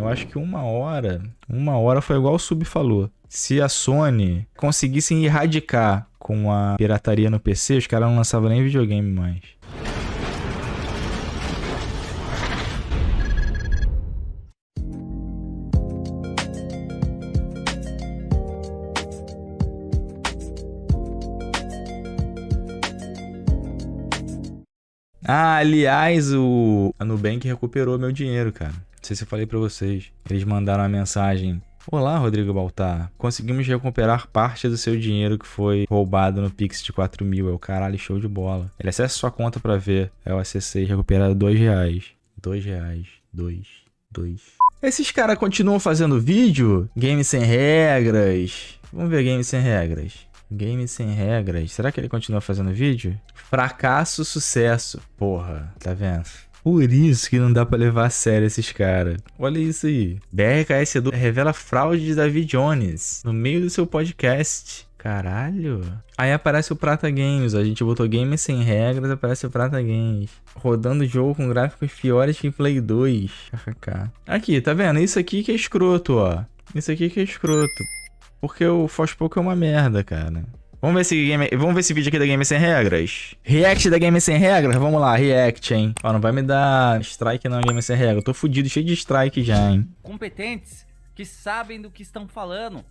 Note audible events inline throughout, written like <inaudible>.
Eu acho que uma hora, uma hora foi igual o Sub falou. Se a Sony conseguissem erradicar com a pirataria no PC, os caras não lançavam nem videogame mais. Ah, aliás, o a Nubank recuperou meu dinheiro, cara. Não sei se eu falei para vocês. Eles mandaram uma mensagem Olá, Rodrigo Baltar. Conseguimos recuperar parte do seu dinheiro que foi roubado no Pix de 4 mil. É o caralho, show de bola. Ele acessa sua conta para ver. É o acessei e recuperar 2 reais. 2 reais. 2. 2. Esses caras continuam fazendo vídeo? Game sem regras. Vamos ver game sem regras. Game sem regras. Será que ele continua fazendo vídeo? Fracasso, sucesso. Porra, tá vendo? Por isso que não dá para levar a sério esses caras. Olha isso aí. BRKS Edu revela fraude de David Jones no meio do seu podcast. Caralho. Aí aparece o Prata Games. A gente botou games sem regras, aparece o Prata Games. Rodando jogo com gráficos piores que Play 2. Aqui, tá vendo? Isso aqui que é escroto, ó. Isso aqui que é escroto. Porque o Fospoke é uma merda, cara. Vamos ver, esse game... Vamos ver esse vídeo aqui da Game Sem Regras. React da Game Sem Regras? Vamos lá, react, hein? Ó, não vai me dar strike não, Game Sem Regras. tô fudido, cheio de strike já, hein? Competentes que sabem do que estão falando.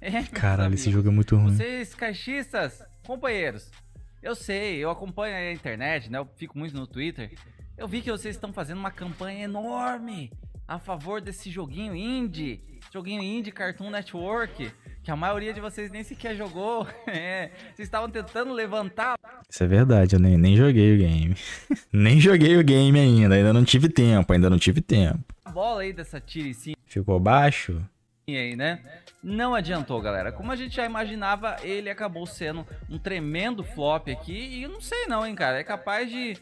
<laughs> É, Caralho, esse jogo é muito ruim. Vocês, caixistas, companheiros, eu sei, eu acompanho a internet, né? Eu fico muito no Twitter. Eu vi que vocês estão fazendo uma campanha enorme a favor desse joguinho indie joguinho indie, Cartoon Network, que a maioria de vocês nem sequer jogou. <laughs> É, vocês estavam tentando levantar. Isso é verdade, eu nem, nem joguei o game. <laughs> nem joguei o game ainda, ainda não tive tempo, ainda não tive tempo. A bola aí dessa sim. Ficou baixo? E aí, né? Não adiantou, galera. Como a gente já imaginava, ele acabou sendo um tremendo flop aqui. E não sei não, hein, cara. É capaz de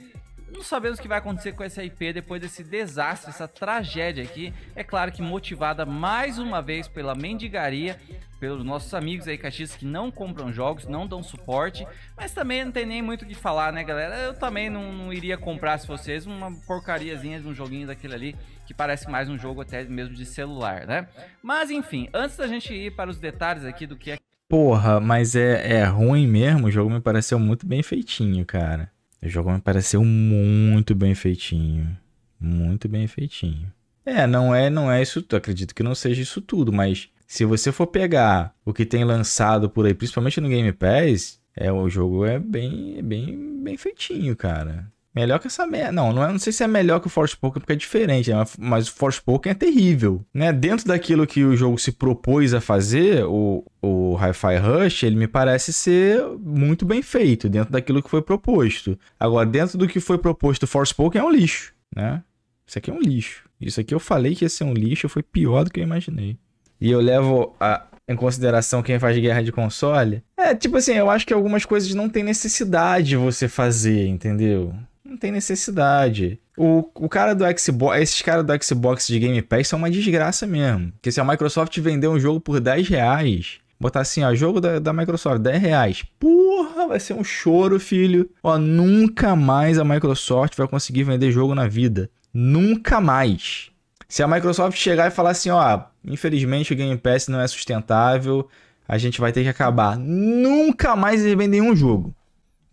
não sabemos o que vai acontecer com essa IP depois desse desastre, essa tragédia aqui. É claro que motivada mais uma vez pela mendigaria, pelos nossos amigos aí caixistas que não compram jogos, não dão suporte, mas também não tem nem muito o que falar, né, galera? Eu também não, não iria comprar se vocês uma porcariazinha de um joguinho daquele ali que parece mais um jogo até mesmo de celular, né? Mas enfim, antes da gente ir para os detalhes aqui do que é Porra, mas é, é ruim mesmo. O jogo me pareceu muito bem feitinho, cara. O jogo me pareceu muito bem feitinho. Muito bem feitinho. É, não é, não é isso, acredito que não seja isso tudo, mas se você for pegar o que tem lançado por aí, principalmente no Game Pass, é, o jogo é bem, bem, bem feitinho, cara. Melhor que essa merda. Não, não, é, não sei se é melhor que o Force Forspoken, porque é diferente, né? Mas o Force Forspoken é terrível, né? Dentro daquilo que o jogo se propôs a fazer, o, o Hi-Fi Rush, ele me parece ser muito bem feito, dentro daquilo que foi proposto. Agora, dentro do que foi proposto, o Force Forspoken é um lixo, né? Isso aqui é um lixo. Isso aqui eu falei que ia ser um lixo, foi pior do que eu imaginei. E eu levo a, em consideração quem faz guerra de console. É, tipo assim, eu acho que algumas coisas não tem necessidade você fazer, entendeu? Não tem necessidade. O, o cara do Xbox, esses caras do Xbox de Game Pass são uma desgraça mesmo. Porque se a Microsoft vender um jogo por 10 reais, botar assim, ó, jogo da, da Microsoft, 10 reais. Porra, vai ser um choro, filho. Ó, nunca mais a Microsoft vai conseguir vender jogo na vida. Nunca mais. Se a Microsoft chegar e falar assim, ó, infelizmente o Game Pass não é sustentável, a gente vai ter que acabar. Nunca mais eles vendem um jogo.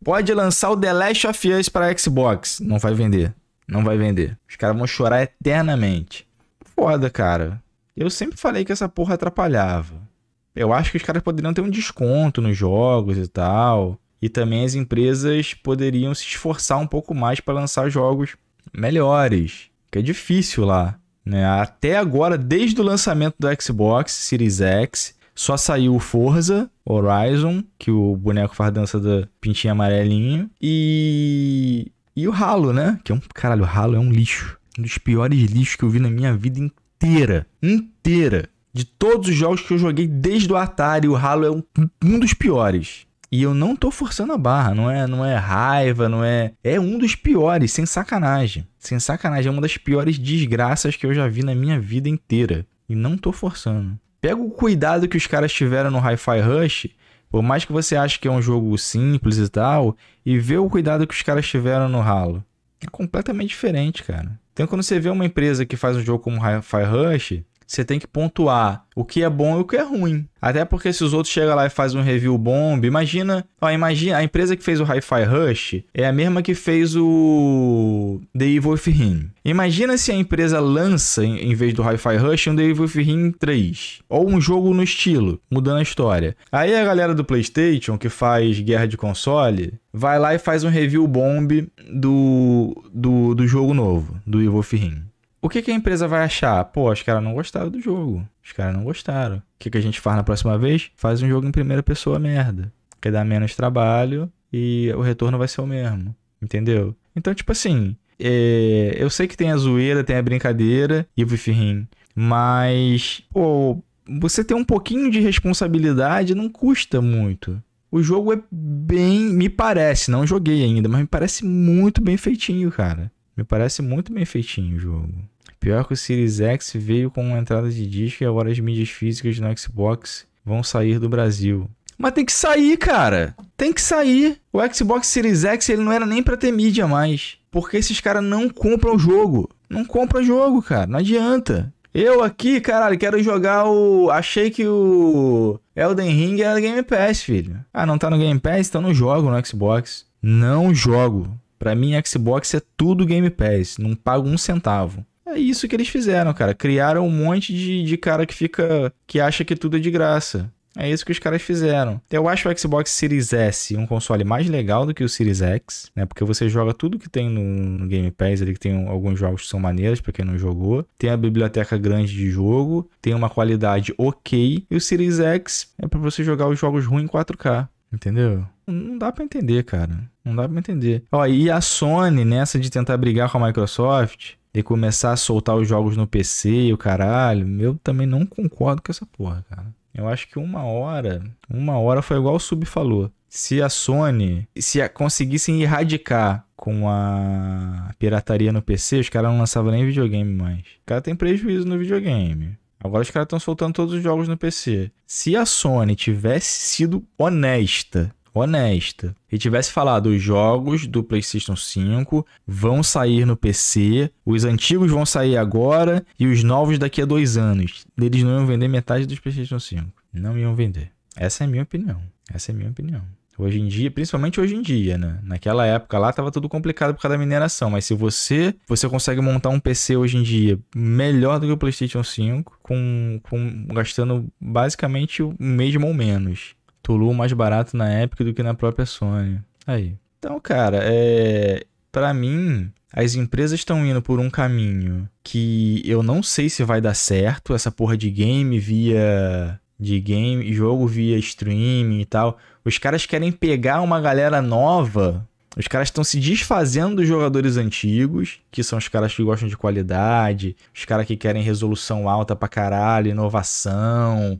Pode lançar o The Last of Us para Xbox. Não vai vender. Não vai vender. Os caras vão chorar eternamente. Foda, cara. Eu sempre falei que essa porra atrapalhava. Eu acho que os caras poderiam ter um desconto nos jogos e tal. E também as empresas poderiam se esforçar um pouco mais para lançar jogos melhores. Que é difícil lá. Né? Até agora, desde o lançamento do Xbox Series X, só saiu o Forza Horizon, que o boneco faz dança da pintinha amarelinha. E. E o Halo, né? Que é um. Caralho, o Halo é um lixo. Um dos piores lixos que eu vi na minha vida inteira. Inteira. De todos os jogos que eu joguei desde o Atari, o Halo é um, um dos piores. E eu não tô forçando a barra, não é, não é raiva, não é. É um dos piores, sem sacanagem. Sem sacanagem, é uma das piores desgraças que eu já vi na minha vida inteira. E não tô forçando. Pega o cuidado que os caras tiveram no Hi-Fi Rush, por mais que você ache que é um jogo simples e tal, e vê o cuidado que os caras tiveram no Halo. É completamente diferente, cara. Então, quando você vê uma empresa que faz um jogo como Hi-Fi Rush, você tem que pontuar o que é bom e o que é ruim. Até porque se os outros chegam lá e fazem um review bomb, imagina, ó, imagina, a empresa que fez o Hi-Fi Rush é a mesma que fez o The Evil Within. Imagina se a empresa lança, em vez do Hi-Fi Rush, um The Evil Within 3. Ou um jogo no estilo, mudando a história. Aí a galera do PlayStation, que faz guerra de console, vai lá e faz um review bomb do, do, do jogo novo, do Evil Within. O que, que, a empresa vai achar? Pô, os caras não gostaram do jogo. Os caras não gostaram. O que, que a gente faz na próxima vez? Faz um jogo em primeira pessoa merda. Que dá menos trabalho e o retorno vai ser o mesmo. Entendeu? Então, tipo assim, é... eu sei que tem a zoeira, tem a brincadeira e o Vifirrim. Mas, pô, você ter um pouquinho de responsabilidade não custa muito. O jogo é bem. Me parece, não joguei ainda, mas me parece muito bem feitinho, cara. Me parece muito bem feitinho o jogo. Pior que o Series X veio com uma entrada de disco e agora as mídias físicas no Xbox vão sair do Brasil. Mas tem que sair, cara. Tem que sair. O Xbox Series X ele não era nem para ter mídia mais. Porque esses caras não compram o jogo. Não compram o jogo, cara. Não adianta. Eu aqui, caralho, quero jogar o. Achei que o Elden Ring era Game Pass, filho. Ah, não tá no Game Pass? Então não jogo no Xbox. Não jogo. Para mim, Xbox é tudo Game Pass, não pago um centavo. É isso que eles fizeram, cara. Criaram um monte de, de cara que fica. que acha que tudo é de graça. É isso que os caras fizeram. Então, eu acho o Xbox Series S um console mais legal do que o Series X, né? Porque você joga tudo que tem no, no Game Pass ali, que tem alguns jogos que são maneiros para quem não jogou. Tem a biblioteca grande de jogo, tem uma qualidade ok. E o Series X é para você jogar os jogos ruins em 4K, entendeu? Não dá para entender, cara. Não dá pra entender. Ó, e a Sony, nessa de tentar brigar com a Microsoft e começar a soltar os jogos no PC e o caralho, eu também não concordo com essa porra, cara. Eu acho que uma hora, uma hora foi igual o Sub falou. Se a Sony, se a, conseguissem erradicar com a pirataria no PC, os caras não lançavam nem videogame mais. O cara tem prejuízo no videogame. Agora os caras estão soltando todos os jogos no PC. Se a Sony tivesse sido honesta honesta. E tivesse falado, os jogos do PlayStation 5 vão sair no PC, os antigos vão sair agora e os novos daqui a dois anos. Eles não iam vender metade dos PlayStation 5. Não iam vender. Essa é a minha opinião. Essa é a minha opinião. Hoje em dia, principalmente hoje em dia, né? Naquela época lá tava tudo complicado por causa da mineração, mas se você, você consegue montar um PC hoje em dia melhor do que o PlayStation 5, com, com gastando basicamente o mesmo ou menos. Tulu mais barato na Epic do que na própria Sony. Aí. Então, cara, é. Pra mim, as empresas estão indo por um caminho que eu não sei se vai dar certo, essa porra de game via. de game, jogo via streaming e tal. Os caras querem pegar uma galera nova os caras estão se desfazendo dos jogadores antigos, que são os caras que gostam de qualidade, os caras que querem resolução alta pra caralho, inovação.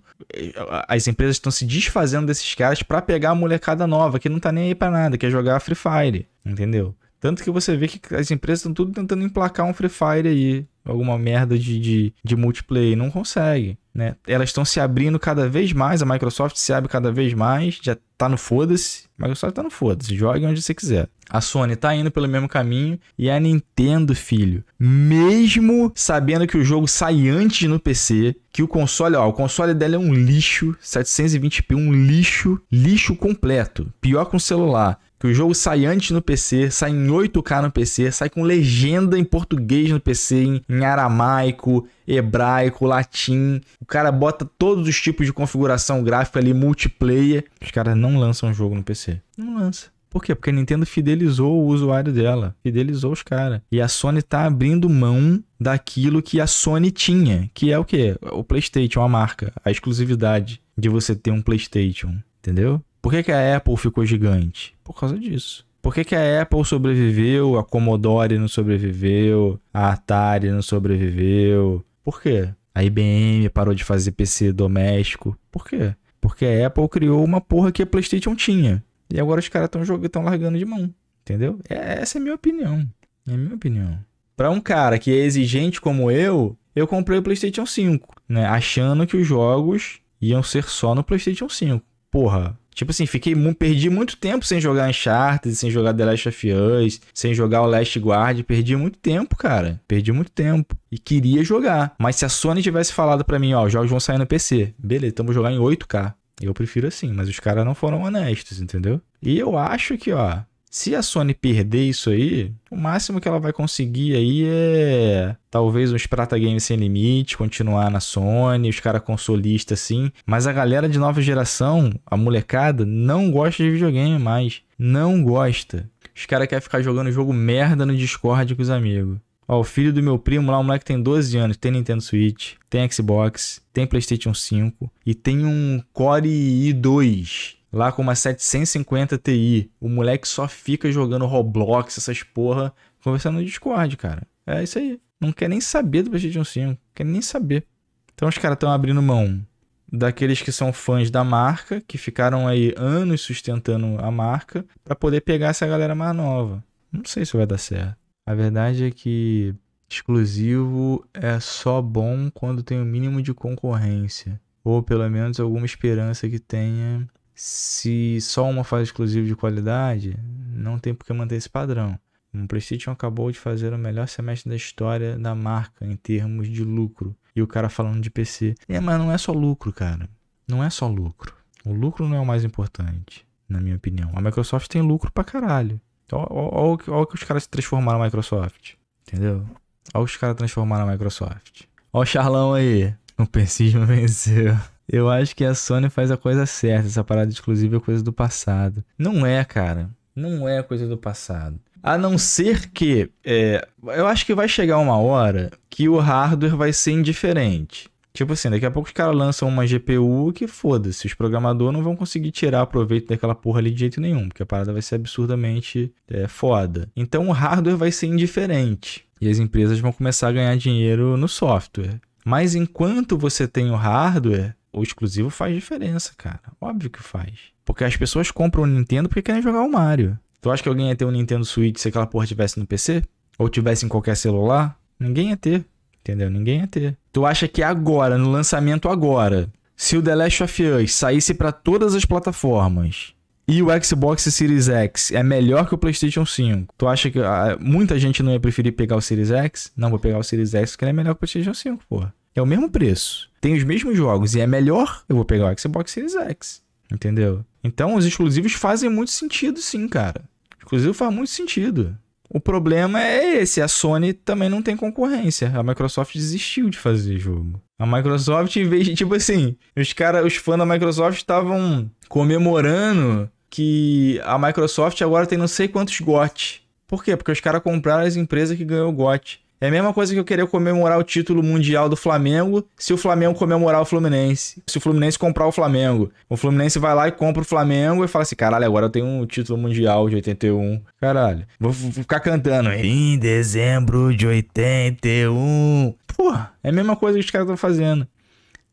As empresas estão se desfazendo desses caras para pegar a molecada nova, que não tá nem aí pra nada, quer jogar Free Fire, entendeu? Tanto que você vê que as empresas estão tudo tentando emplacar um Free Fire aí, alguma merda de, de, de multiplayer, não consegue, né? Elas estão se abrindo cada vez mais, a Microsoft se abre cada vez mais, já tá no foda-se, Microsoft tá no foda-se, jogue onde você quiser. A Sony tá indo pelo mesmo caminho e a Nintendo, filho, mesmo sabendo que o jogo sai antes no PC, que o console, ó, o console dela é um lixo, 720p, um lixo, lixo completo, pior que um celular que o jogo sai antes no PC, sai em 8K no PC, sai com legenda em português no PC, em, em aramaico, hebraico, latim. O cara bota todos os tipos de configuração gráfica ali, multiplayer. Os caras não lançam jogo no PC. Não lança. Por quê? Porque a Nintendo fidelizou o usuário dela, fidelizou os caras. E a Sony tá abrindo mão daquilo que a Sony tinha, que é o quê? O PlayStation, a marca, a exclusividade de você ter um PlayStation, entendeu? Por que, que a Apple ficou gigante? Por causa disso. Por que, que a Apple sobreviveu, a Commodore não sobreviveu, a Atari não sobreviveu? Por quê? A IBM parou de fazer PC doméstico. Por quê? Porque a Apple criou uma porra que a PlayStation tinha. E agora os caras estão jogando, estão largando de mão. Entendeu? É, essa é a minha opinião. É a minha opinião. Para um cara que é exigente como eu, eu comprei o PlayStation 5, né? Achando que os jogos iam ser só no PlayStation 5. Porra, Tipo assim, fiquei perdi muito tempo sem jogar Uncharted, sem jogar The Last of Us, sem jogar o Last Guard, perdi muito tempo, cara. Perdi muito tempo e queria jogar. Mas se a Sony tivesse falado para mim, ó, os jogos vão sair no PC. Beleza, então vou jogar em 8K. Eu prefiro assim, mas os caras não foram honestos, entendeu? E eu acho que, ó, se a Sony perder isso aí, o máximo que ela vai conseguir aí é talvez uns Prata Games sem limite, continuar na Sony, os caras consolistas assim. Mas a galera de nova geração, a molecada, não gosta de videogame mais. Não gosta. Os caras querem ficar jogando jogo merda no Discord com os amigos. Ó, o filho do meu primo lá, o moleque tem 12 anos, tem Nintendo Switch, tem Xbox, tem PlayStation 5 e tem um Core i2 lá com uma 750 Ti. O moleque só fica jogando Roblox, essas porra, conversando no Discord, cara. É isso aí. Não quer nem saber do PlayStation 5. Quer nem saber. Então os caras estão abrindo mão daqueles que são fãs da marca, que ficaram aí anos sustentando a marca, para poder pegar essa galera mais nova. Não sei se vai dar certo. A verdade é que exclusivo é só bom quando tem o mínimo de concorrência, ou pelo menos alguma esperança que tenha se só uma faz exclusivo de qualidade, não tem por que manter esse padrão. O PlayStation acabou de fazer o melhor semestre da história da marca em termos de lucro. E o cara falando de PC. É, mas não é só lucro, cara. Não é só lucro. O lucro não é o mais importante, na minha opinião. A Microsoft tem lucro pra caralho. Olha o que os caras se transformaram na Microsoft. Entendeu? Olha os caras transformaram na Microsoft. Olha o charlão aí. O pensismo venceu. Eu acho que a Sony faz a coisa certa. Essa parada exclusiva é coisa do passado. Não é, cara. Não é coisa do passado. A não ser que. É, eu acho que vai chegar uma hora que o hardware vai ser indiferente. Tipo assim, daqui a pouco os caras lançam uma GPU que foda-se, os programadores não vão conseguir tirar proveito daquela porra ali de jeito nenhum, porque a parada vai ser absurdamente é, foda. Então o hardware vai ser indiferente e as empresas vão começar a ganhar dinheiro no software. Mas enquanto você tem o hardware, o exclusivo faz diferença, cara. Óbvio que faz. Porque as pessoas compram o Nintendo porque querem jogar o Mario. Tu acha que alguém ia ter um Nintendo Switch se aquela porra tivesse no PC? Ou tivesse em qualquer celular? Ninguém ia ter. Entendeu? Ninguém ia ter. Tu acha que agora, no lançamento agora, se o The Last of Us saísse para todas as plataformas e o Xbox Series X é melhor que o PlayStation 5, tu acha que ah, muita gente não ia preferir pegar o Series X? Não, vou pegar o Series X porque ele é melhor que o PlayStation 5, porra. É o mesmo preço tem os mesmos jogos e é melhor, eu vou pegar o Xbox Series X. Entendeu? Então os exclusivos fazem muito sentido, sim, cara. Exclusivo faz muito sentido. O problema é esse, a Sony também não tem concorrência. A Microsoft desistiu de fazer jogo. A Microsoft, em vez de, tipo assim, os cara, os fãs da Microsoft estavam comemorando que a Microsoft agora tem não sei quantos GOT. Por quê? Porque os caras compraram as empresas que ganhou o GOT. É a mesma coisa que eu querer comemorar o título mundial do Flamengo se o Flamengo comemorar o Fluminense. Se o Fluminense comprar o Flamengo. O Fluminense vai lá e compra o Flamengo e fala assim: caralho, agora eu tenho um título mundial de 81. Caralho. Vou ficar cantando. Em dezembro de 81. Porra, é a mesma coisa que os caras estão fazendo.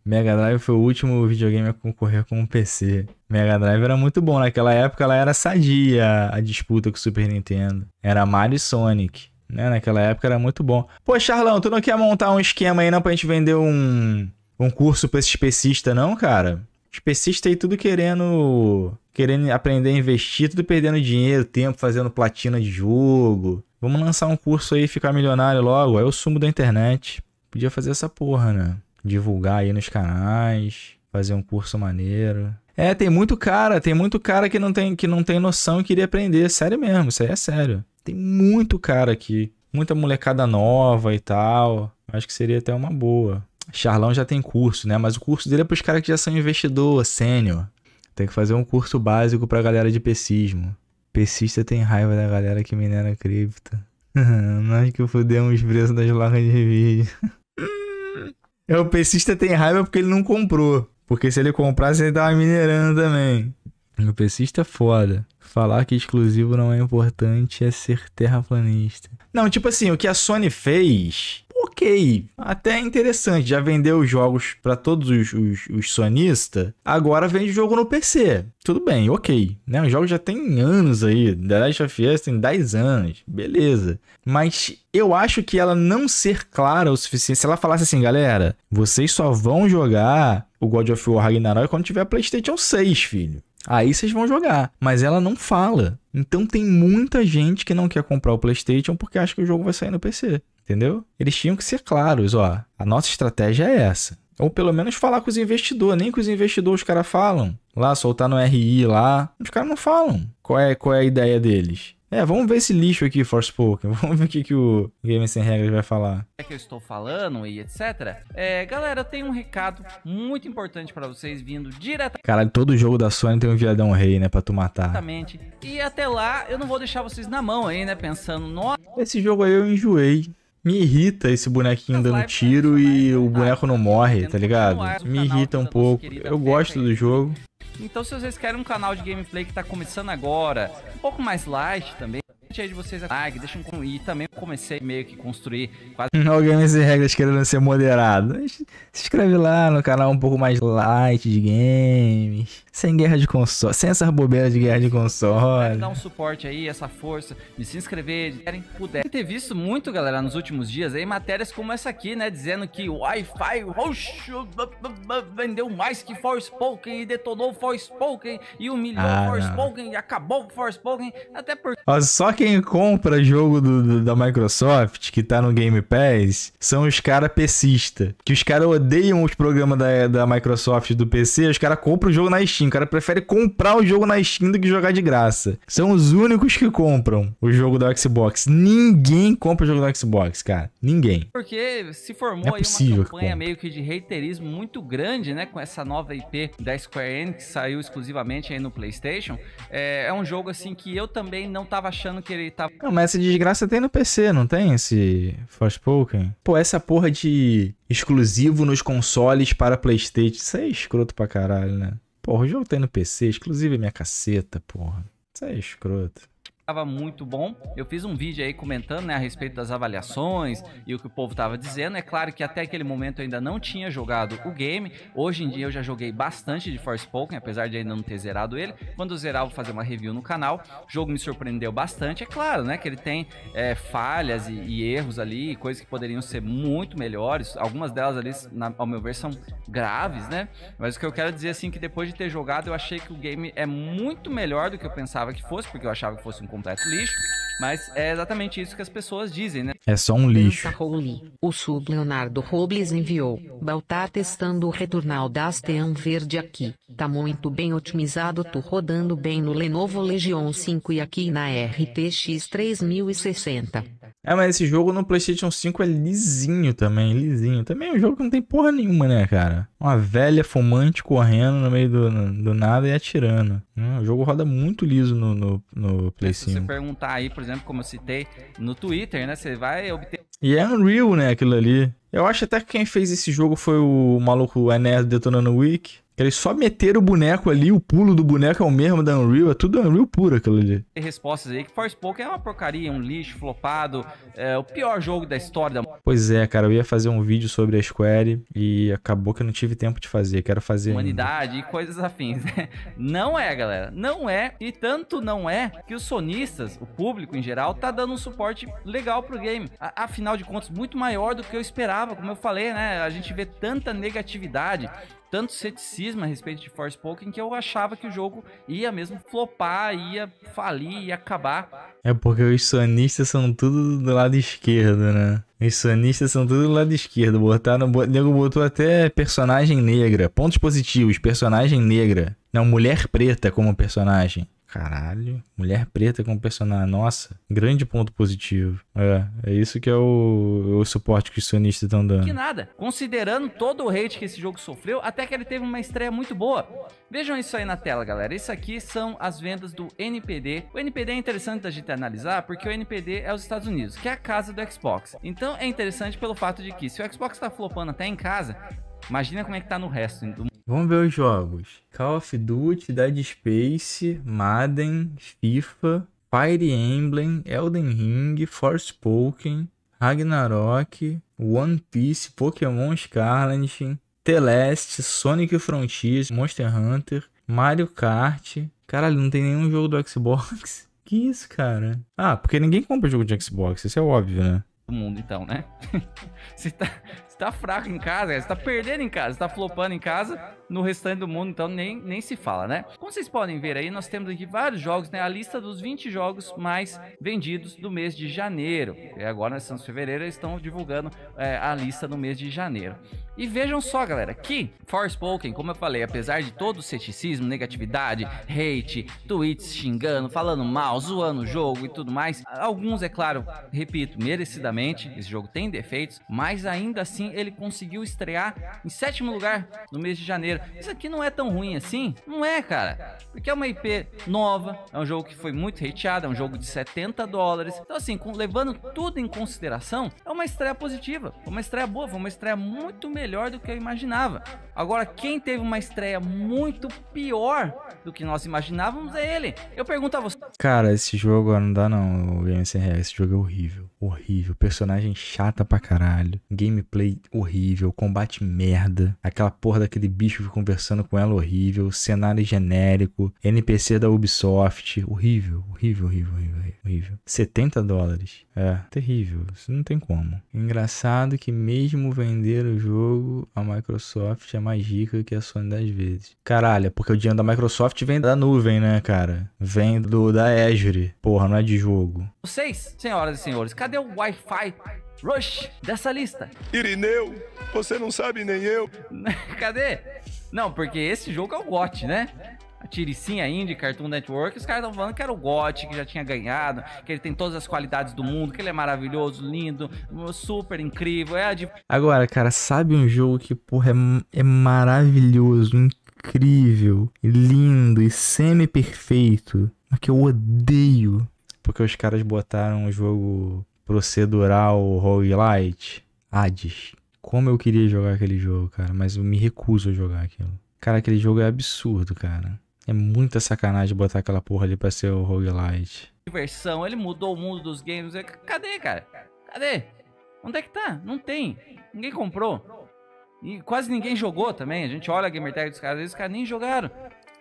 Mega Drive foi o último videogame a concorrer com o PC. Mega Drive era muito bom. Naquela época ela era sadia a disputa com o Super Nintendo. Era Mario e Sonic né? Naquela época era muito bom. Pô, Charlão, tu não quer montar um esquema aí não pra gente vender um, um curso pra esse especista não, cara? Especista aí tudo querendo querendo aprender a investir, tudo perdendo dinheiro, tempo fazendo platina de jogo. Vamos lançar um curso aí, ficar milionário logo. Aí eu sumo da internet. Podia fazer essa porra, né? Divulgar aí nos canais, fazer um curso maneiro. É, tem muito cara, tem muito cara que não tem, que não tem noção e queria aprender. Sério mesmo, isso aí é sério. Tem muito cara aqui. Muita molecada nova e tal. Acho que seria até uma boa. Charlão já tem curso, né? Mas o curso dele é para os caras que já são investidor, sênior. Tem que fazer um curso básico pra galera de pesismo. Pessista tem raiva da galera que minera cripto. Nós <laughs> que fudemos os preços das placas de vídeo. <laughs> é, o pesista tem raiva porque ele não comprou. Porque se ele comprasse, ele tava tá minerando também. O pesista é foda. Falar que exclusivo não é importante é ser terraplanista. Não, tipo assim, o que a Sony fez ok, até é interessante. Já vendeu os jogos para todos os, os, os sonistas, agora vende jogo no PC. Tudo bem, ok. Né? O jogo já tem anos aí. The Last of Us tem 10 anos, beleza. Mas eu acho que ela não ser clara o suficiente. Se ela falasse assim, galera, vocês só vão jogar o God of War Ragnarok quando tiver PlayStation 6, filho. Aí vocês vão jogar. Mas ela não fala. Então tem muita gente que não quer comprar o PlayStation porque acha que o jogo vai sair no PC. Entendeu? Eles tinham que ser claros, ó. A nossa estratégia é essa. Ou pelo menos falar com os investidores. Nem com os investidores os caras falam. Lá, soltar no RI lá. Os caras não falam. Qual é, qual é a ideia deles? É, vamos ver esse lixo aqui, Force Poker. <laughs> Vamos ver o que, que o Game Sem Regras vai falar. É que eu estou falando e etc. É, galera, eu tenho um recado muito importante para vocês vindo direto. Caralho, todo jogo da Sony tem um viadão rei, né, pra tu matar. Exatamente. E até lá, eu não vou deixar vocês na mão aí, né, pensando, nossa. Esse jogo aí eu enjoei. Me irrita esse bonequinho dando tiro e o boneco não morre, tá ligado? Me irrita um pouco. Eu gosto do jogo. Então, se vocês querem um canal de gameplay que está começando agora, um pouco mais light também, aí de vocês ah, deixa um e também comecei meio que construir quase games <laughs> e regras querendo ser moderado. Se inscreve lá no canal um pouco mais light de games, sem guerra de console, sem essas bobeiras de guerra de console. Dá um suporte aí, essa força de se inscrever, de querem puder. Tem ter visto muito, galera, nos últimos dias aí matérias como essa aqui, né, dizendo que o Wi-Fi roxo vendeu mais que Forspoken e detonou Forspoken e humilhou ah, force e acabou Forspoken, até por Olha só quem compra jogo do, do, da Microsoft, que tá no Game Pass, são os caras pesista. Que os caras odeiam os programas da, da Microsoft do PC, os caras compram o jogo na Steam. O cara prefere comprar o jogo na Steam do que jogar de graça. São os únicos que compram o jogo da Xbox. Ninguém compra o jogo da Xbox, cara. Ninguém. Porque se formou é aí uma campanha que meio que de haterismo muito grande, né? Com essa nova IP da Square Enix, que saiu exclusivamente aí no PlayStation. É, é um jogo, assim, que eu também não tava achando que ele tá. Não, mas essa desgraça tem no PC, não tem esse Forspoken? Pô, essa porra de exclusivo nos consoles para PlayStation. Isso é escroto pra caralho, né? Porra, o jogo tem no PC, exclusivo é minha caceta, porra. Isso é escroto estava muito bom. Eu fiz um vídeo aí comentando né, a respeito das avaliações e o que o povo estava dizendo. É claro que até aquele momento eu ainda não tinha jogado o game. Hoje em dia eu já joguei bastante de Forspoken, apesar de ainda não ter zerado ele. Quando zerar, vou fazer uma review no canal. O jogo me surpreendeu bastante. É claro né, que ele tem é, falhas e, e, erros ali, coisas que poderiam ser muito melhores. Algumas delas ali, na, ao meu ver, são graves, né? Mas o que eu quero dizer assim que depois de ter jogado, eu achei que o game é muito melhor do que eu pensava que fosse, porque eu achava que fosse um completo lixo, mas é exatamente isso que as pessoas dizem, né? É só um lixo. O sub Leonardo Robles enviou. Baltar testando o retornal da Asteão Verde aqui. Tá muito bem otimizado. Tô rodando bem no Lenovo Legion 5 e aqui na RTX 3060. É, mas esse jogo no PlayStation 5 é lisinho também, lisinho. Também é um jogo que não tem porra nenhuma, né, cara? Uma velha fumante correndo no meio do, do nada e atirando. Hum, o jogo roda muito liso no, no, no 5. Se você perguntar aí, por exemplo, como eu citei, no Twitter, né? Você vai obter. E é Unreal, né, aquilo ali. Eu acho até que quem fez esse jogo foi o maluco Enes detonando o Wiki. Eles só meteram o boneco ali, o pulo do boneco é o mesmo da Unreal, é tudo Unreal puro aquilo ali. Tem respostas aí que Forspoken é uma porcaria, um lixo, flopado, é o pior jogo da história. Da... Pois é, cara, eu ia fazer um vídeo sobre a Square e acabou que eu não tive tempo de fazer, quero fazer... Humanidade ainda. e coisas afins, né? Não é, galera, não é, e tanto não é que os sonistas, o público em geral, tá dando um suporte legal pro game. Afinal de contas, muito maior do que eu esperava, como eu falei, né? A gente vê tanta negatividade, tanto ceticismo a respeito de Force Pokémon que eu achava que o jogo ia mesmo flopar, ia falir, ia acabar. É porque os sonistas são tudo do lado esquerdo, né? Os sonistas são tudo do lado esquerdo. Botaram, o nego botou até personagem negra. Pontos positivos, personagem negra. Não, mulher preta como personagem. Caralho. Mulher preta como personagem. Nossa, grande ponto positivo. É, é isso que é o, o suporte que os sionistas estão dando. Que nada. Considerando todo o hate que esse jogo sofreu, até que ele teve uma estreia muito boa. Vejam isso aí na tela, galera. Isso aqui são as vendas do NPD. O NPD é interessante da gente analisar porque o NPD é os Estados Unidos, que é a casa do Xbox. Então é interessante pelo fato de que se o Xbox tá flopando até em casa, imagina como é que tá no resto do mundo. Vamos ver os jogos. Call of Duty, Dead Space, Madden, FIFA, Fire Emblem, Elden Ring, Forspoken, Ragnarok, One Piece, Pokémon Scarlet, Teleste, Sonic Frontiers, Monster Hunter, Mario Kart. Caralho, não tem nenhum jogo do Xbox. <laughs> Que isso, cara? Ah, porque ninguém compra jogo de Xbox, isso é óbvio, né? Todo mundo, então, né? <laughs> se, tá, você tá fraco em casa, Você tá perdendo em casa, você tá flopando em casa. No restante do mundo, então, nem, nem se fala, né? Como vocês podem ver aí, nós temos aqui vários jogos, né? A lista dos 20 jogos mais vendidos do mês de janeiro. E agora nós estamos em fevereiro, eles estão divulgando é, a lista no mês de janeiro. E vejam só, galera, que Forspoken, como eu falei, apesar de todo o ceticismo, negatividade, hate, tweets xingando, falando mal, zoando o jogo e tudo mais, alguns, é claro, repito, merecidamente, esse jogo tem defeitos, mas ainda assim assim, ele conseguiu estrear em sétimo lugar no mês de janeiro. Isso aqui não é tão ruim assim? Não é, cara. Porque é uma IP nova, é um jogo que foi muito hateado, é um jogo de 70 dólares. Então, assim, com, levando tudo em consideração, é uma estreia positiva, uma estreia boa, foi uma estreia muito melhor do que eu imaginava. Agora, quem teve uma estreia muito pior do que nós imaginávamos é ele. Eu pergunto a você. Cara, esse jogo ah, não dá não, o Game reais Esse jogo é horrível. Horrível. Personagem chata pra caralho. Gameplay horrível, combate merda, aquela porra daquele bicho conversando com ela horrível, cenário genérico, NPC da Ubisoft, horrível, horrível, horrível, horrível, horrível. 70 dólares. É, terrível, isso não tem como. Engraçado que mesmo vender o jogo, a Microsoft é mais rica que a Sony das vezes. Caralho, é porque o dinheiro da Microsoft vem da nuvem, né, cara? Vem do da Azure. Porra, não é de jogo. Vocês, senhoras e senhores, cadê o Wi-Fi Rush dessa lista. Irineu, você não sabe nem eu. <laughs> Cadê? Não, porque esse jogo é o GOT, né? A Tiricinha Indie, Cartoon Network, os caras estão falando que era o GOT, que já tinha ganhado, que ele tem todas as qualidades do mundo, que ele é maravilhoso, lindo, super incrível. É de... Agora, cara, sabe um jogo que, porra, é, é maravilhoso, incrível, lindo e semi-perfeito, mas que eu odeio? Porque os caras botaram o jogo procedural roguelite, Hades. Como eu queria jogar aquele jogo, cara, mas eu me recuso a jogar aquilo. Cara, aquele jogo é absurdo, cara. É muita sacanagem botar aquela porra ali pra ser o roguelite. Diversão, ele mudou o mundo dos games. É, cadê, cara? Cadê? Onde é que tá? Não tem. Ninguém comprou. E quase ninguém jogou também. A gente olha a gamertag dos caras, eles caras nem jogaram.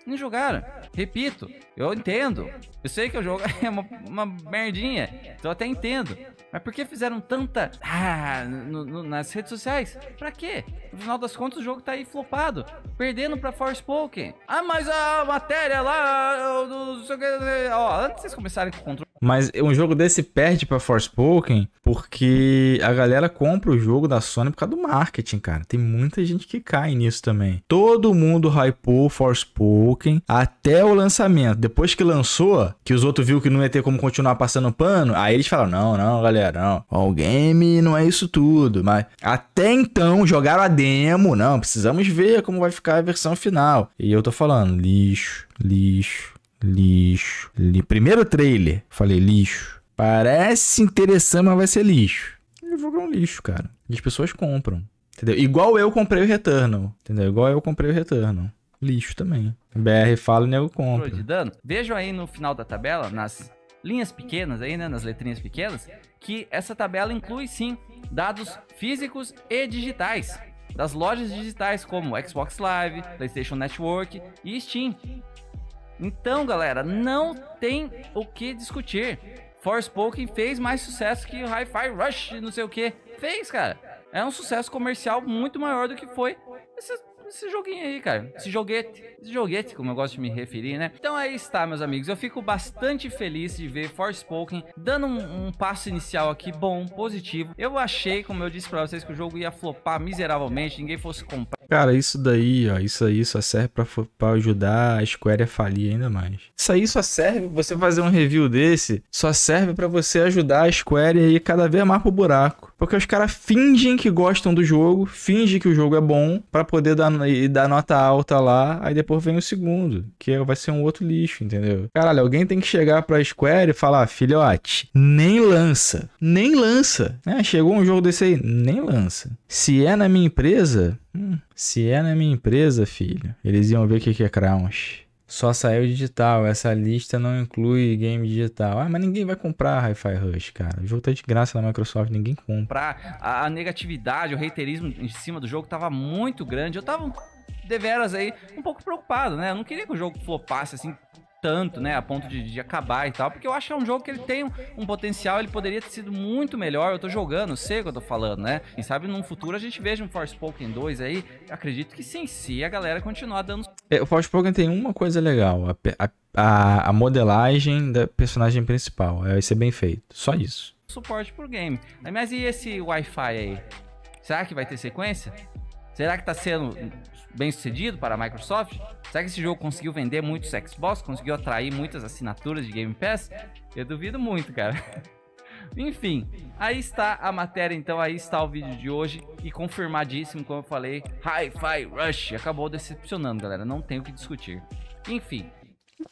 Não jogaram. Repito, eu entendo. Eu sei que o jogo <laughs> é uma, uma merdinha. Então eu até entendo. Mas por que fizeram tanta. Ah, no, no, nas redes sociais? Pra quê? No final das contas, o jogo tá aí flopado. Perdendo pra Pokémon. Ah, mas a matéria lá. Não sei o que. Ó, antes de vocês começarem com o controle. Mas um jogo desse perde pra Pokémon porque a galera compra o jogo da Sony por causa do marketing, cara. Tem muita gente que cai nisso também. Todo mundo hypou Pokémon até o lançamento. Depois que lançou, que os outros viram que não ia ter como continuar passando pano, aí eles falaram: não, não, galera, não. O game não é isso tudo. Mas até então jogaram a demo, não. Precisamos ver como vai ficar a versão final. E eu tô falando: lixo, lixo, lixo. Li... Primeiro trailer, falei: lixo. Parece interessante, mas vai ser lixo. O jogo é um lixo, cara. E as pessoas compram. Entendeu? Igual eu comprei o Returnal. Entendeu? Igual eu comprei o Returnal lixo também. BR fala e nego compra. De dano. Vejam aí no final da tabela, nas linhas pequenas aí, né, nas letrinhas pequenas, que essa tabela inclui sim dados físicos e digitais das lojas digitais como Xbox Live, PlayStation Network e Steam. Então, galera, não tem o que discutir. Forspoken fez mais sucesso que o Hi-Fi Rush, não sei o que. Fez, cara. É um sucesso comercial muito maior do que foi esse joguinho aí, cara. Esse joguete. Esse joguete, como eu gosto de me referir, né? Então aí está, meus amigos. Eu fico bastante feliz de ver Forspoken dando um, um passo inicial aqui bom, positivo. Eu achei, como eu disse pra vocês, que o jogo ia flopar miseravelmente, ninguém fosse comprar. Cara, isso daí, ó, isso aí só serve pra, pra ajudar a Square a falir ainda mais. Isso aí só serve, você fazer um review desse, só serve para você ajudar a Square a ir cada vez mais pro buraco. Porque os caras fingem que gostam do jogo, fingem que o jogo é bom, para poder dar, dar nota alta lá, aí depois vem o segundo, que é, vai ser um outro lixo, entendeu? Caralho, alguém tem que chegar pra Square e falar, ah, filhote, nem lança, nem lança. É, chegou um jogo desse aí, nem lança. Se é na minha empresa, Hum, se é na minha empresa, filho, eles iam ver o que é Crowns. Só saiu digital, essa lista não inclui game digital. Ah, mas ninguém vai comprar Hi-Fi Rush, cara. O jogo tá de graça na Microsoft, ninguém compra. A, a negatividade, o haterismo em cima do jogo tava muito grande. Eu tava deveras aí um pouco preocupado, né? Eu não queria que o jogo flopasse assim tanto, né? A ponto é. de, de, acabar e tal. Porque eu acho que é um jogo que ele tem um, um potencial, ele poderia ter sido muito melhor. Eu tô jogando, sei o que eu tô falando, né? quem sabe, num futuro a gente veja um Forspoken 2 aí. Acredito que sim, se a galera continuar dando. É, o Forspoken tem uma coisa legal: a, a, a modelagem da personagem principal. É, ser é bem feito. Só isso. Suporte pro game. Mas e esse Wi-Fi aí? Será que vai ter sequência? Será que tá sendo bem sucedido para a Microsoft. Será que esse jogo conseguiu vender muitos Xbox? Conseguiu atrair muitas assinaturas de Game Pass? Eu duvido muito, cara. <laughs> Enfim, aí está a matéria, então aí está o vídeo de hoje e confirmadíssimo, como eu falei, Hi-Fi Rush acabou decepcionando, galera, não tem o que discutir. Enfim.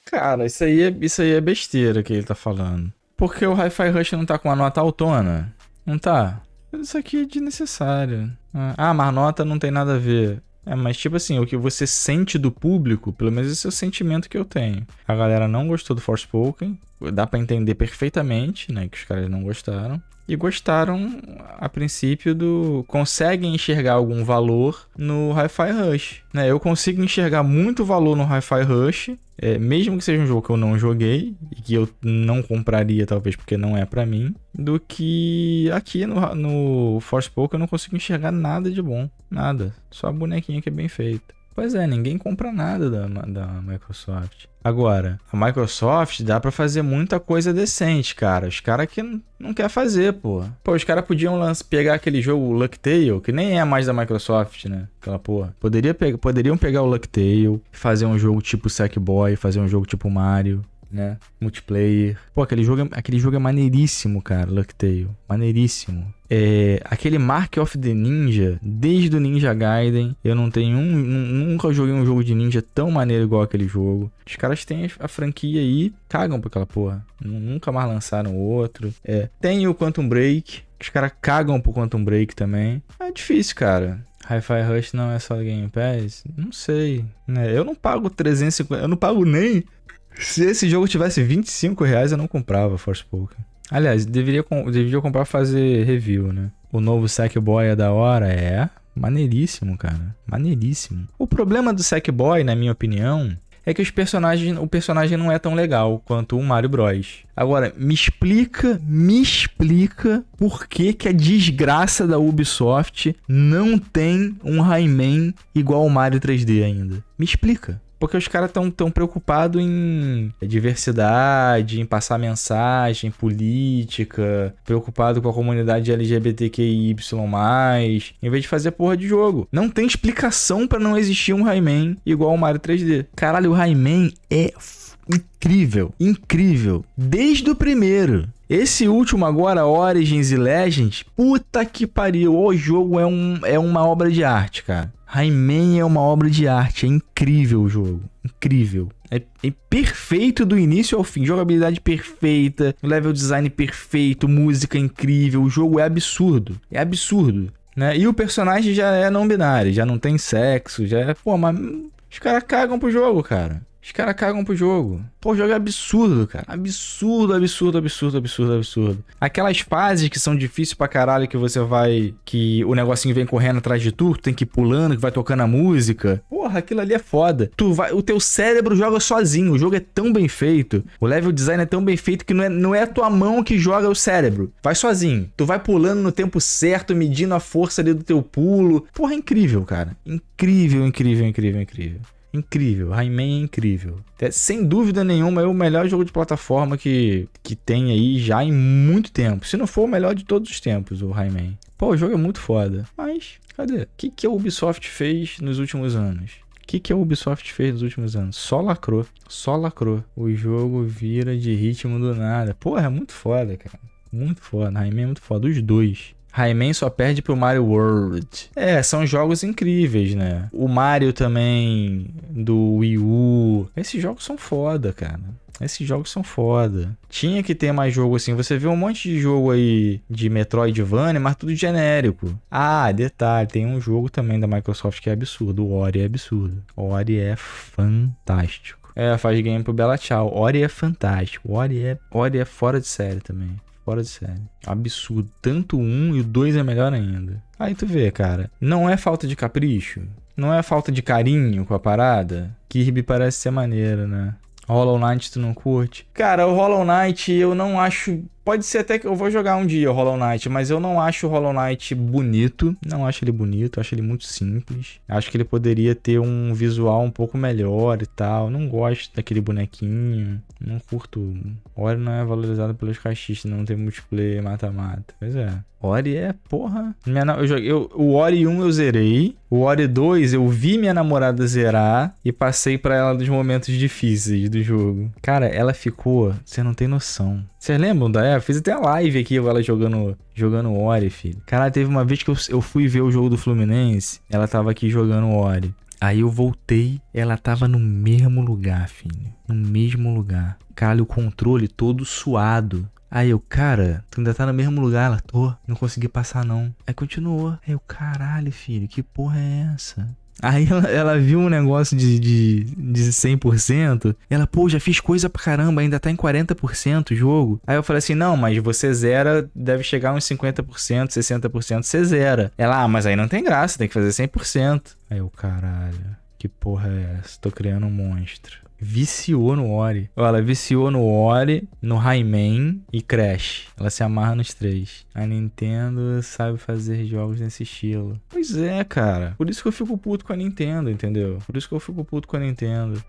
Cara, isso aí é, isso aí é besteira que ele tá falando. Porque o Hi-Fi Rush não tá com uma nota autona? Não tá? Isso aqui é desnecessário. Ah, ah mas nota não tem nada a ver. É, mas tipo assim, o que você sente do público, pelo menos esse é o sentimento que eu tenho. A galera não gostou do Pokémon, dá para entender perfeitamente, né, que os caras não gostaram e gostaram a princípio do conseguem enxergar algum valor no Hi-Fi Rush, né? Eu consigo enxergar muito valor no Hi-Fi Rush, é, mesmo que seja um jogo que eu não joguei e que eu não compraria talvez porque não é para mim, do que aqui no no Poker eu não consigo enxergar nada de bom, nada, só a bonequinha que é bem feita. Pois é, ninguém compra nada da, da Microsoft. Agora, a Microsoft dá para fazer muita coisa decente, cara. Os caras que não quer fazer, pô. Pô, os caras podiam pegar aquele jogo Lucktail, que nem é mais da Microsoft, né? Aquela porra. Poderia pe poderiam pegar o Lucktail, fazer um jogo tipo Sackboy, fazer um jogo tipo Mario né? Multiplayer. Pô, aquele jogo, é, aquele jogo é maneiríssimo, cara, Lucktail. Maneiríssimo. É, aquele Mark of the Ninja, desde o Ninja Gaiden, eu não tenho um, nunca joguei um jogo de ninja tão maneiro igual aquele jogo. Os caras têm a franquia aí, cagam pra aquela porra. Nunca mais lançaram outro. É, tem o Quantum Break, os caras cagam pro Quantum Break também. É difícil, cara. Hi-Fi Rush não é só Game Pass? Não sei. Né? Eu não pago 350. Eu não pago nem se esse jogo tivesse 25 reais, eu não comprava Forspoken. Aliás, deveria, deveria comprar fazer review, né? O novo Sackboy é da hora, é. Maneiríssimo, cara. Maneiríssimo. O problema do Sackboy, na minha opinião, é que os personagens, o personagem não é tão legal quanto o Mario Bros. Agora, me explica, me explica por que, que a desgraça da Ubisoft não tem um Rayman igual o Mario 3D ainda. Me explica. Porque os caras estão tão, tão preocupados em é, diversidade, em passar mensagem, política, preocupado com a comunidade LGBTQI+, em vez de fazer porra de jogo. Não tem explicação para não existir um Rayman igual o Mario 3D. Caralho, o Rayman é incrível, incrível. Desde o primeiro. Esse último agora, Origins e Legends, puta que pariu, o jogo é, um, é uma obra de arte, cara. Rayman é uma obra de arte, é incrível o jogo, incrível. É, é, perfeito do início ao fim, jogabilidade perfeita, level design perfeito, música incrível, o jogo é absurdo, é absurdo. Né? E o personagem já é não binário, já não tem sexo, já é... Pô, mas os caras cagam pro jogo, cara. Os caras cagam pro jogo. Pô, o jogo é absurdo, cara. Absurdo, absurdo, absurdo, absurdo, absurdo. Aquelas fases que são difíceis pra caralho, que você vai. Que o negocinho vem correndo atrás de tu, tu tem que ir pulando, que vai tocando a música. Porra, aquilo ali é foda. Tu vai. O teu cérebro joga sozinho. O jogo é tão bem feito. O level design é tão bem feito que não é, não é a tua mão que joga o cérebro. Vai sozinho. Tu vai pulando no tempo certo, medindo a força ali do teu pulo. Porra, é incrível, cara. Incrível, incrível, incrível, incrível. Incrível, Rayman é incrível. É, sem dúvida nenhuma, é o melhor jogo de plataforma que, que tem aí já em muito tempo. Se não for o melhor de todos os tempos, o Rayman. Pô, o jogo é muito foda. Mas, cadê? O que, que a Ubisoft fez nos últimos anos? O que, que a Ubisoft fez nos últimos anos? Só lacrou. Só lacrou. O jogo vira de ritmo do nada. Porra, é muito foda, cara. Muito foda. Rayman é muito foda. Os dois. Rayman só perde pro Mario World. É, são jogos incríveis, né? O Mario também do Wii U. Esses jogos são foda, cara. Esses jogos são foda. Tinha que ter mais jogo assim. Você vê um monte de jogo aí de Metroidvania, mas tudo genérico. Ah, detalhe, tem um jogo também da Microsoft que é absurdo. O Ori é absurdo. Ori é fantástico. É, faz game pro Bela Tchau. Ori é fantástico. Ori é, Ori é fora de série também fora de série. Absurdo. Tanto um e o dois é melhor ainda. Aí tu vê, cara. Não é falta de capricho. Não é falta de carinho com a parada. Kirby parece ser maneiro, né? Hollow Knight tu não curte? Cara, o Hollow Knight eu não acho Pode ser até que eu vou jogar um dia Hollow Knight, mas eu não acho o Hollow Knight bonito. Não acho ele bonito, acho ele muito simples. Acho que ele poderia ter um visual um pouco melhor e tal. Não gosto daquele bonequinho. Não curto. Ori não é valorizado pelos caixistas, não tem multiplayer mata-mata. Pois é. Ori é, porra. Minha, eu joguei, eu, o Ori 1 eu zerei. O Ori 2 eu vi minha namorada zerar e passei para ela dos momentos difíceis do jogo. Cara, ela ficou. Você não tem noção. Vocês lembram da época? É, fiz até a live aqui, ela jogando, jogando Ori, filho. Cara, teve uma vez que eu, eu fui ver o jogo do Fluminense, ela tava aqui jogando Ori. Aí eu voltei, ela tava no mesmo lugar, filho. No mesmo lugar. Cara, o controle todo suado. Aí eu, cara, tu ainda tá no mesmo lugar? Ela, tô, não consegui passar não. Aí continuou. Aí eu, caralho, filho, que porra é essa? Aí ela, ela, viu um negócio de, de, de 100%. Ela, pô, já fiz coisa pra caramba, ainda tá em 40% o jogo. Aí eu falei assim: não, mas você zera, deve chegar uns 50%, 60%, você zera. Ela, ah, mas aí não tem graça, tem que fazer 100%. Aí eu, caralho, que porra é essa? Tô criando um monstro viciou no Ori. Ela viciou no Ori, no Rayman e Crash. Ela se amarra nos três. A Nintendo sabe fazer jogos nesse estilo. Pois é, cara. Por isso que eu fico puto com a Nintendo, entendeu? Por isso que eu fico puto com a Nintendo.